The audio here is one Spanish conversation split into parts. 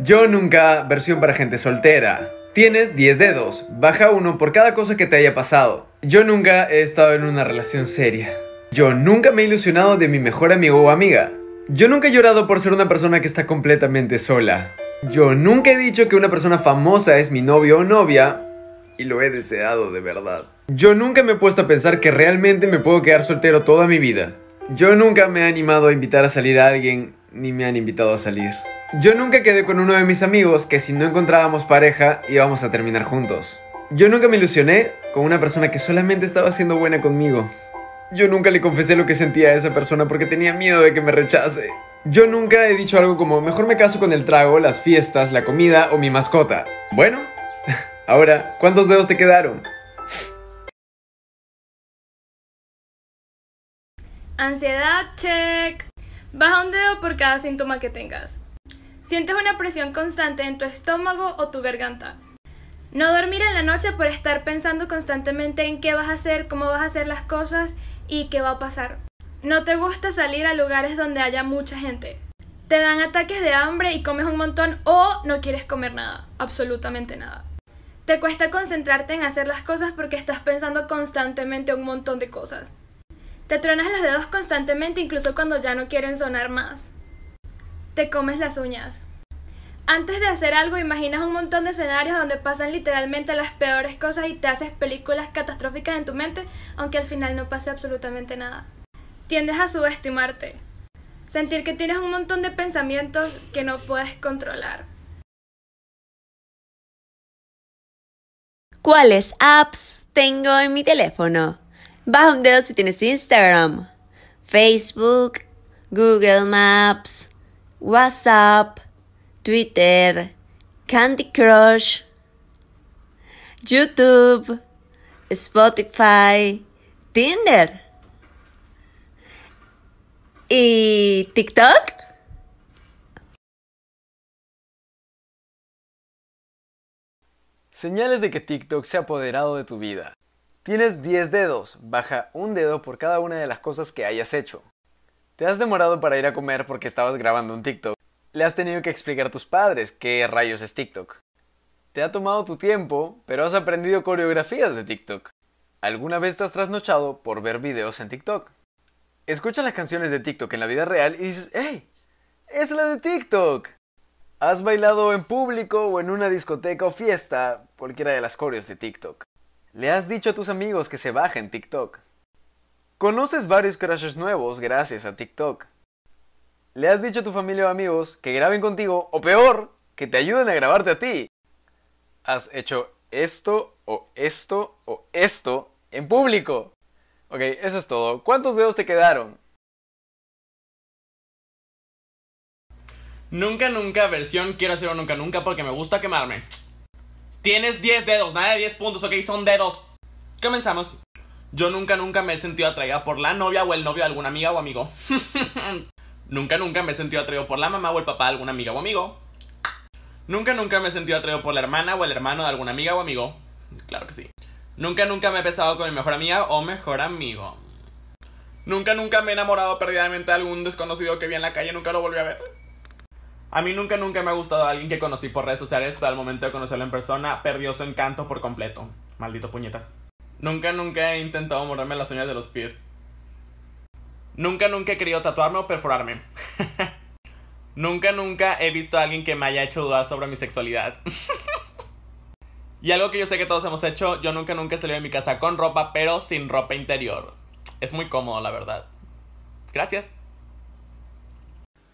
Yo nunca, versión para gente soltera. Tienes 10 dedos, baja uno por cada cosa que te haya pasado. Yo nunca he estado en una relación seria. Yo nunca me he ilusionado de mi mejor amigo o amiga. Yo nunca he llorado por ser una persona que está completamente sola. Yo nunca he dicho que una persona famosa es mi novio o novia y lo he deseado de verdad. Yo nunca me he puesto a pensar que realmente me puedo quedar soltero toda mi vida. Yo nunca me he animado a invitar a salir a alguien ni me han invitado a salir. Yo nunca quedé con uno de mis amigos que si no encontrábamos pareja íbamos a terminar juntos. Yo nunca me ilusioné con una persona que solamente estaba siendo buena conmigo. Yo nunca le confesé lo que sentía a esa persona porque tenía miedo de que me rechace. Yo nunca he dicho algo como mejor me caso con el trago, las fiestas, la comida o mi mascota. Bueno, ahora, ¿cuántos dedos te quedaron? Ansiedad check. Baja un dedo por cada síntoma que tengas. Sientes una presión constante en tu estómago o tu garganta. No dormir en la noche por estar pensando constantemente en qué vas a hacer, cómo vas a hacer las cosas y qué va a pasar. No te gusta salir a lugares donde haya mucha gente. Te dan ataques de hambre y comes un montón o no quieres comer nada, absolutamente nada. Te cuesta concentrarte en hacer las cosas porque estás pensando constantemente un montón de cosas. Te tronas los dedos constantemente incluso cuando ya no quieren sonar más te comes las uñas. Antes de hacer algo, imaginas un montón de escenarios donde pasan literalmente las peores cosas y te haces películas catastróficas en tu mente, aunque al final no pase absolutamente nada. Tiendes a subestimarte, sentir que tienes un montón de pensamientos que no puedes controlar. ¿Cuáles apps tengo en mi teléfono? Baja un dedo si tienes Instagram, Facebook, Google Maps, WhatsApp, Twitter, Candy Crush, YouTube, Spotify, Tinder y TikTok. Señales de que TikTok se ha apoderado de tu vida. Tienes 10 dedos, baja un dedo por cada una de las cosas que hayas hecho. Te has demorado para ir a comer porque estabas grabando un TikTok. Le has tenido que explicar a tus padres qué rayos es TikTok. Te ha tomado tu tiempo, pero has aprendido coreografías de TikTok. ¿Alguna vez te has trasnochado por ver videos en TikTok? Escuchas las canciones de TikTok en la vida real y dices, ¡Hey! ¡Es la de TikTok! Has bailado en público o en una discoteca o fiesta, cualquiera de las coreos de TikTok. Le has dicho a tus amigos que se bajen TikTok. Conoces varios crashes nuevos gracias a TikTok. Le has dicho a tu familia o amigos que graben contigo, o peor, que te ayuden a grabarte a ti. Has hecho esto, o esto, o esto en público. Ok, eso es todo. ¿Cuántos dedos te quedaron? Nunca, nunca, versión quiero hacerlo nunca, nunca porque me gusta quemarme. Tienes 10 dedos, nada de 10 puntos, ok, son dedos. Comenzamos. Yo nunca, nunca me he sentido atraída por la novia o el novio de alguna amiga o amigo. nunca, nunca me he sentido atraído por la mamá o el papá de alguna amiga o amigo. Nunca, nunca me he sentido atraído por la hermana o el hermano de alguna amiga o amigo. Claro que sí. Nunca, nunca me he besado con mi mejor amiga o mejor amigo. Nunca, nunca me he enamorado perdidamente de algún desconocido que vi en la calle y nunca lo volví a ver. A mí nunca, nunca me ha gustado alguien que conocí por redes sociales, pero al momento de conocerlo en persona, perdió su encanto por completo. Maldito puñetas. Nunca, nunca he intentado morarme las uñas de los pies. Nunca, nunca he querido tatuarme o perforarme. nunca, nunca he visto a alguien que me haya hecho dudar sobre mi sexualidad. y algo que yo sé que todos hemos hecho, yo nunca, nunca he salido de mi casa con ropa, pero sin ropa interior. Es muy cómodo, la verdad. Gracias.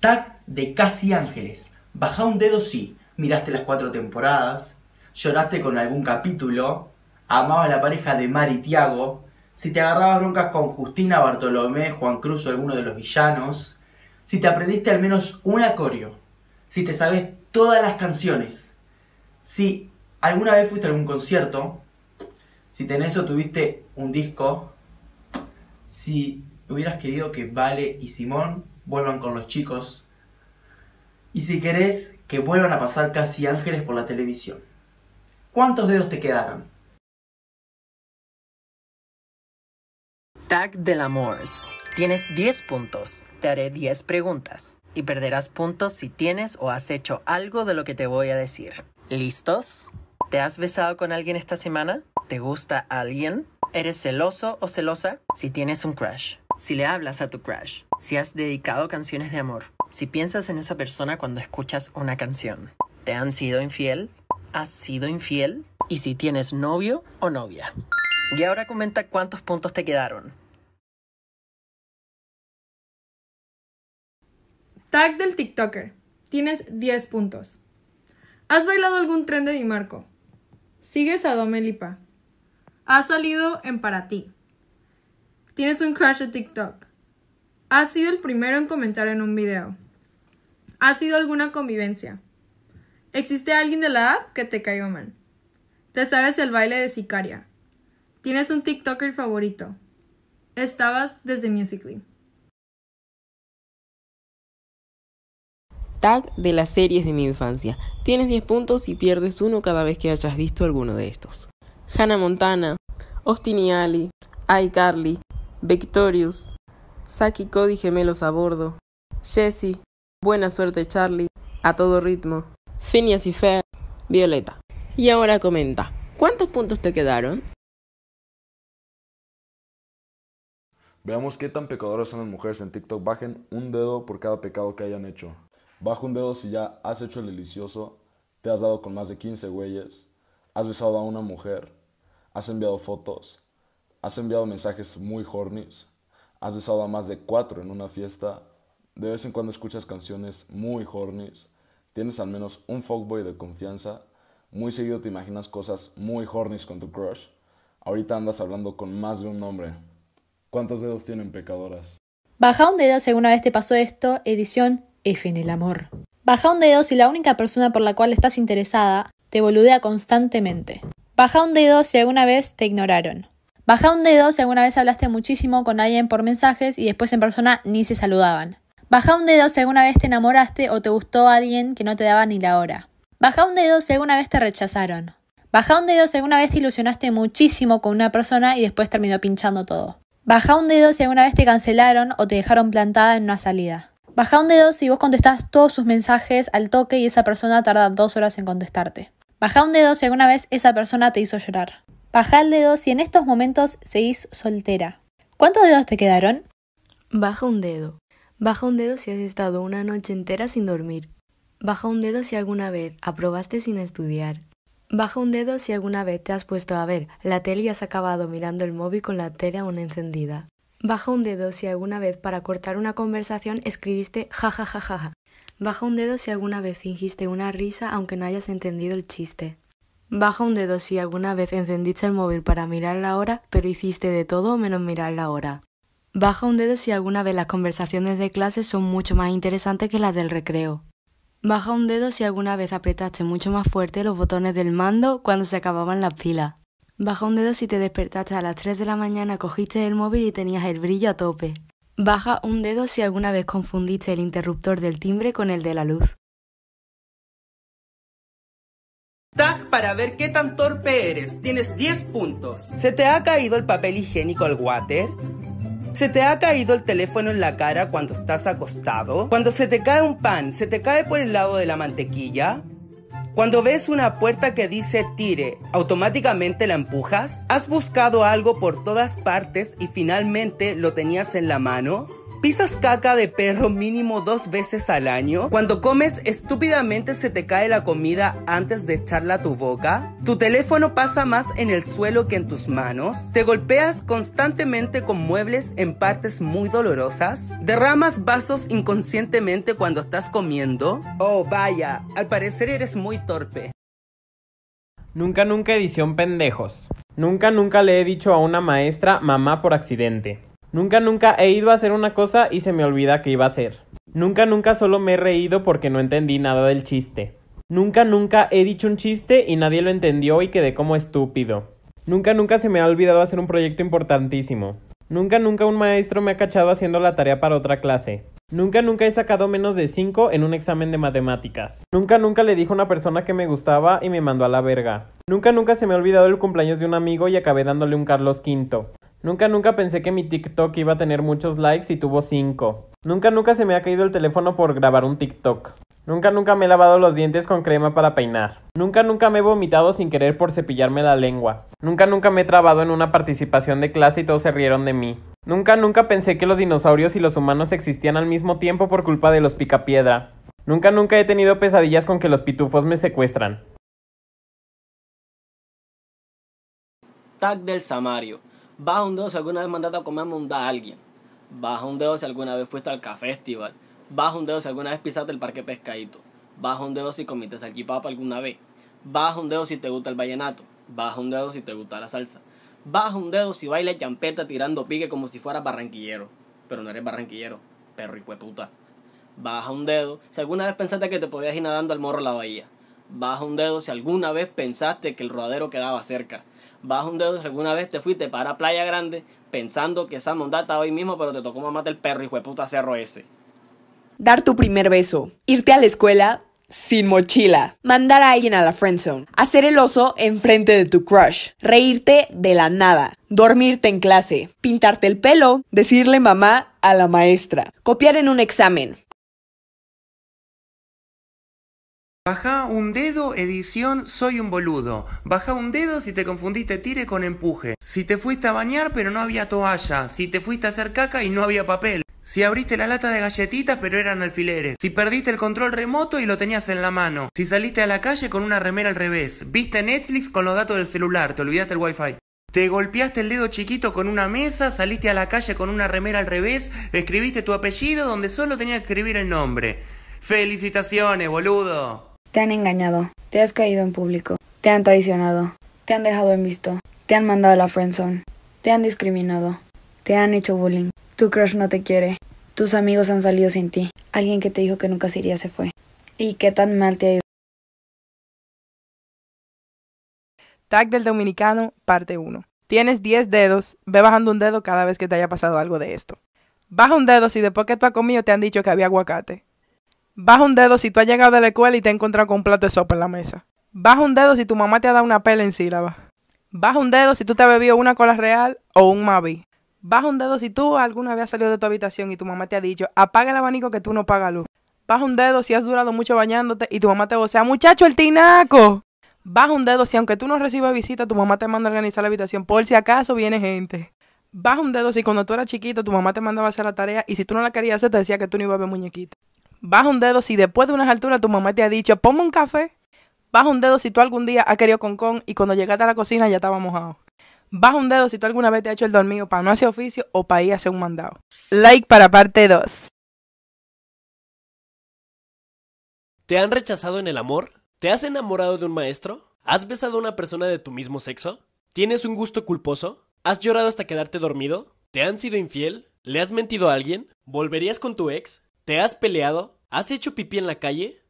Tag de Casi Ángeles. Baja un dedo sí. Miraste las cuatro temporadas. Lloraste con algún capítulo amabas la pareja de Mar y Tiago, si te agarrabas broncas con Justina, Bartolomé, Juan Cruz o alguno de los villanos, si te aprendiste al menos un acorio, si te sabes todas las canciones, si alguna vez fuiste a algún concierto, si tenés o tuviste un disco, si hubieras querido que Vale y Simón vuelvan con los chicos, y si querés que vuelvan a pasar casi ángeles por la televisión. ¿Cuántos dedos te quedaron? Tag del amor. Tienes 10 puntos. Te haré 10 preguntas y perderás puntos si tienes o has hecho algo de lo que te voy a decir. ¿Listos? ¿Te has besado con alguien esta semana? ¿Te gusta alguien? ¿Eres celoso o celosa? Si tienes un crush. Si le hablas a tu crush. Si has dedicado canciones de amor. Si piensas en esa persona cuando escuchas una canción. ¿Te han sido infiel? ¿Has sido infiel? Y si tienes novio o novia. Y ahora comenta cuántos puntos te quedaron. Tag del TikToker. Tienes 10 puntos. ¿Has bailado algún tren de Dimarco? ¿Sigues a Domelipa? ¿Has salido en para ti? ¿Tienes un crush de TikTok? ¿Has sido el primero en comentar en un video? ¿Ha sido alguna convivencia? ¿Existe alguien de la app que te cayó mal? ¿Te sabes el baile de Sicaria? ¿Tienes un TikToker favorito? Estabas desde Musically. Tag de las series de mi infancia. Tienes 10 puntos y pierdes uno cada vez que hayas visto alguno de estos. Hannah Montana, Austin y Ali, iCarly, Victorious, Saki Cody Gemelos a Bordo, Jesse, Buena Suerte Charlie, A Todo Ritmo, Phineas y Fer, Violeta. Y ahora comenta, ¿cuántos puntos te quedaron? Veamos qué tan pecadoras son las mujeres en TikTok. Bajen un dedo por cada pecado que hayan hecho. Baja un dedo si ya has hecho el delicioso, te has dado con más de 15 güeyes, has besado a una mujer, has enviado fotos, has enviado mensajes muy hornies, has besado a más de 4 en una fiesta, de vez en cuando escuchas canciones muy hornies, tienes al menos un fuckboy de confianza, muy seguido te imaginas cosas muy hornies con tu crush, ahorita andas hablando con más de un hombre. ¿Cuántos dedos tienen pecadoras? Baja un dedo si alguna vez te pasó esto, edición F en el amor. Baja un dedo si la única persona por la cual estás interesada te boludea constantemente. Baja un dedo si alguna vez te ignoraron. Baja un dedo si alguna vez hablaste muchísimo con alguien por mensajes y después en persona ni se saludaban. Baja un dedo si alguna vez te enamoraste o te gustó alguien que no te daba ni la hora. Baja un dedo si alguna vez te rechazaron. Baja un dedo si alguna vez te ilusionaste muchísimo con una persona y después terminó pinchando todo. Baja un dedo si alguna vez te cancelaron o te dejaron plantada en una salida. Baja un dedo si vos contestás todos sus mensajes al toque y esa persona tarda dos horas en contestarte. Baja un dedo si alguna vez esa persona te hizo llorar. Baja el dedo si en estos momentos seguís soltera. ¿Cuántos dedos te quedaron? Baja un dedo. Baja un dedo si has estado una noche entera sin dormir. Baja un dedo si alguna vez aprobaste sin estudiar. Baja un dedo si alguna vez te has puesto a ver la tele y has acabado mirando el móvil con la tele aún encendida. Baja un dedo si alguna vez para cortar una conversación escribiste jajajajaja. Ja, Baja un dedo si alguna vez fingiste una risa aunque no hayas entendido el chiste. Baja un dedo si alguna vez encendiste el móvil para mirar la hora, pero hiciste de todo menos mirar la hora. Baja un dedo si alguna vez las conversaciones de clase son mucho más interesantes que las del recreo. Baja un dedo si alguna vez apretaste mucho más fuerte los botones del mando cuando se acababan las pilas. Baja un dedo si te despertaste a las 3 de la mañana, cogiste el móvil y tenías el brillo a tope. Baja un dedo si alguna vez confundiste el interruptor del timbre con el de la luz. Tag para ver qué tan torpe eres. Tienes 10 puntos. ¿Se te ha caído el papel higiénico al water? ¿Se te ha caído el teléfono en la cara cuando estás acostado? ¿Cuando se te cae un pan, se te cae por el lado de la mantequilla? Cuando ves una puerta que dice tire, ¿automáticamente la empujas? ¿Has buscado algo por todas partes y finalmente lo tenías en la mano? ¿Pisas caca de perro mínimo dos veces al año? ¿Cuando comes estúpidamente se te cae la comida antes de echarla a tu boca? ¿Tu teléfono pasa más en el suelo que en tus manos? ¿Te golpeas constantemente con muebles en partes muy dolorosas? ¿Derramas vasos inconscientemente cuando estás comiendo? Oh, vaya, al parecer eres muy torpe. Nunca, nunca edición pendejos. Nunca, nunca le he dicho a una maestra mamá por accidente. Nunca, nunca he ido a hacer una cosa y se me olvida que iba a hacer. Nunca, nunca solo me he reído porque no entendí nada del chiste. Nunca, nunca he dicho un chiste y nadie lo entendió y quedé como estúpido. Nunca, nunca se me ha olvidado hacer un proyecto importantísimo. Nunca, nunca un maestro me ha cachado haciendo la tarea para otra clase. Nunca, nunca he sacado menos de 5 en un examen de matemáticas. Nunca, nunca le dije a una persona que me gustaba y me mandó a la verga. Nunca, nunca se me ha olvidado el cumpleaños de un amigo y acabé dándole un Carlos V. Nunca, nunca pensé que mi TikTok iba a tener muchos likes y tuvo 5. Nunca, nunca se me ha caído el teléfono por grabar un TikTok. Nunca, nunca me he lavado los dientes con crema para peinar. Nunca, nunca me he vomitado sin querer por cepillarme la lengua. Nunca, nunca me he trabado en una participación de clase y todos se rieron de mí. Nunca, nunca pensé que los dinosaurios y los humanos existían al mismo tiempo por culpa de los picapiedra. Nunca, nunca he tenido pesadillas con que los pitufos me secuestran. Tag del Samario. Baja un dedo si alguna vez mandaste a comer mundá a alguien. Baja un dedo si alguna vez fuiste al café festival. Baja un dedo si alguna vez pisaste el parque pescadito. Baja un dedo si comiste salchipapa alguna vez. Baja un dedo si te gusta el vallenato. Baja un dedo si te gusta la salsa. Baja un dedo si bailas champeta tirando pique como si fueras barranquillero. Pero no eres barranquillero, perro y puta. Baja un dedo si alguna vez pensaste que te podías ir nadando al morro a la bahía. Baja un dedo si alguna vez pensaste que el rodadero quedaba cerca. Bajo un dedo, alguna vez te fuiste para Playa Grande pensando que esa montada hoy mismo, pero te tocó mamá del perro y fue puta cerro ese. Dar tu primer beso, irte a la escuela sin mochila, mandar a alguien a la friendzone, hacer el oso en frente de tu crush, reírte de la nada, dormirte en clase, pintarte el pelo, decirle mamá a la maestra, copiar en un examen, Baja un dedo, edición, soy un boludo. Baja un dedo si te confundiste tire con empuje. Si te fuiste a bañar pero no había toalla. Si te fuiste a hacer caca y no había papel. Si abriste la lata de galletitas pero eran alfileres. Si perdiste el control remoto y lo tenías en la mano. Si saliste a la calle con una remera al revés. Viste Netflix con los datos del celular. Te olvidaste el wifi. Te golpeaste el dedo chiquito con una mesa, saliste a la calle con una remera al revés, escribiste tu apellido donde solo tenía que escribir el nombre. Felicitaciones, boludo. Te han engañado, te has caído en público, te han traicionado, te han dejado en visto, te han mandado a la friendzone, te han discriminado, te han hecho bullying, tu crush no te quiere, tus amigos han salido sin ti, alguien que te dijo que nunca se iría se fue. ¿Y qué tan mal te ha ido? Tag del Dominicano, parte 1. Tienes 10 dedos, ve bajando un dedo cada vez que te haya pasado algo de esto. Baja un dedo si después que tú has te han dicho que había aguacate. Baja un dedo si tú has llegado de la escuela y te has encontrado con un plato de sopa en la mesa. Baja un dedo si tu mamá te ha dado una pela en sílaba. Baja un dedo si tú te has bebido una cola real o un Mavi. Baja un dedo si tú alguna vez has salido de tu habitación y tu mamá te ha dicho, apaga el abanico que tú no pagas luz. Baja un dedo si has durado mucho bañándote y tu mamá te vocea, muchacho, el tinaco. Baja un dedo si aunque tú no recibas visita, tu mamá te manda a organizar la habitación por si acaso viene gente. Baja un dedo si cuando tú eras chiquito, tu mamá te mandaba a hacer la tarea y si tú no la querías hacer, te decía que tú no ibas a ver muñequita baja un dedo si después de unas alturas tu mamá te ha dicho, ponme un café. Baja un dedo si tú algún día has querido con con y cuando llegaste a la cocina ya estaba mojado. Baja un dedo si tú alguna vez te has hecho el dormido para no hacer oficio o para ir a hacer un mandado. Like para parte 2. ¿Te han rechazado en el amor? ¿Te has enamorado de un maestro? ¿Has besado a una persona de tu mismo sexo? ¿Tienes un gusto culposo? ¿Has llorado hasta quedarte dormido? ¿Te han sido infiel? ¿Le has mentido a alguien? ¿Volverías con tu ex? ¿Te has peleado? ¿Has hecho pipí en la calle?